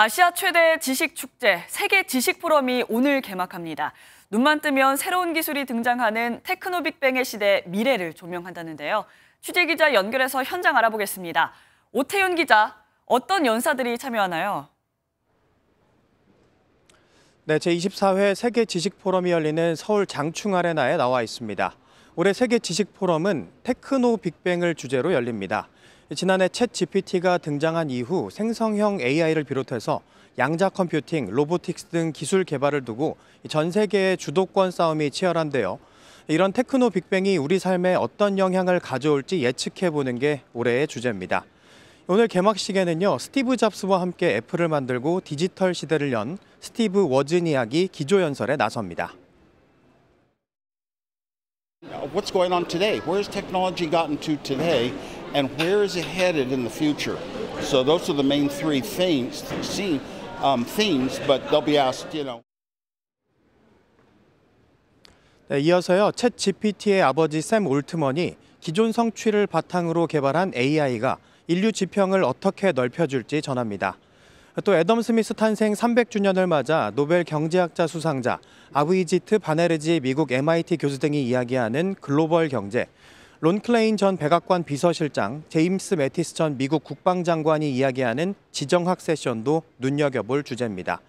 아시아 최대 지식축제 세계 지식포럼이 오늘 개막합니다. 눈만 뜨면 새로운 기술이 등장하는 테크노빅뱅의 시대 미래를 조명한다는데요. 취재기자 연결해서 현장 알아보겠습니다. 오태윤 기자, 어떤 연사들이 참여하나요? 네, 제24회 세계 지식포럼이 열리는 서울 장충 아레나에 나와 있습니다. 올해 세계 지식포럼은 테크노 빅뱅을 주제로 열립니다. 지난해 챗 GPT가 등장한 이후 생성형 AI를 비롯해서 양자 컴퓨팅, 로보틱스 등 기술 개발을 두고 전 세계의 주도권 싸움이 치열한데요. 이런 테크노 빅뱅이 우리 삶에 어떤 영향을 가져올지 예측해보는 게 올해의 주제입니다. 오늘 개막식에는요, 스티브 잡스와 함께 애플을 만들고 디지털 시대를 연 스티브 워즈니악이 기조연설에 나섭니다. What's going on today? Where's technology gotten to today? and where is it headed in the future? So those are the main three things, see, um, themes, but they'll be asked, you know. 네, 이어서요. 챗 GPT의 아버지 샘 올트먼이 기존 성취를 바탕으로 개발한 AI가 인류 지평을 어떻게 넓혀줄지 전합니다. 또 애덤 스미스 탄생 300주년을 맞아 노벨 경제학자 수상자 아브이지트 바네르지 미국 MIT 교수 등이 이야기하는 글로벌 경제 론 클레인 전 백악관 비서실장, 제임스 매티스 전 미국 국방장관이 이야기하는 지정학 세션도 눈여겨볼 주제입니다.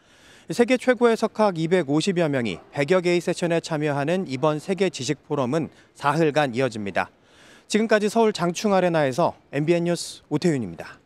세계 최고의 석학 250여 명이 100여 개의 세션에 참여하는 이번 세계 지식 포럼은 사흘간 이어집니다. 지금까지 서울 장충 아레나에서 MBN 뉴스 오태윤입니다.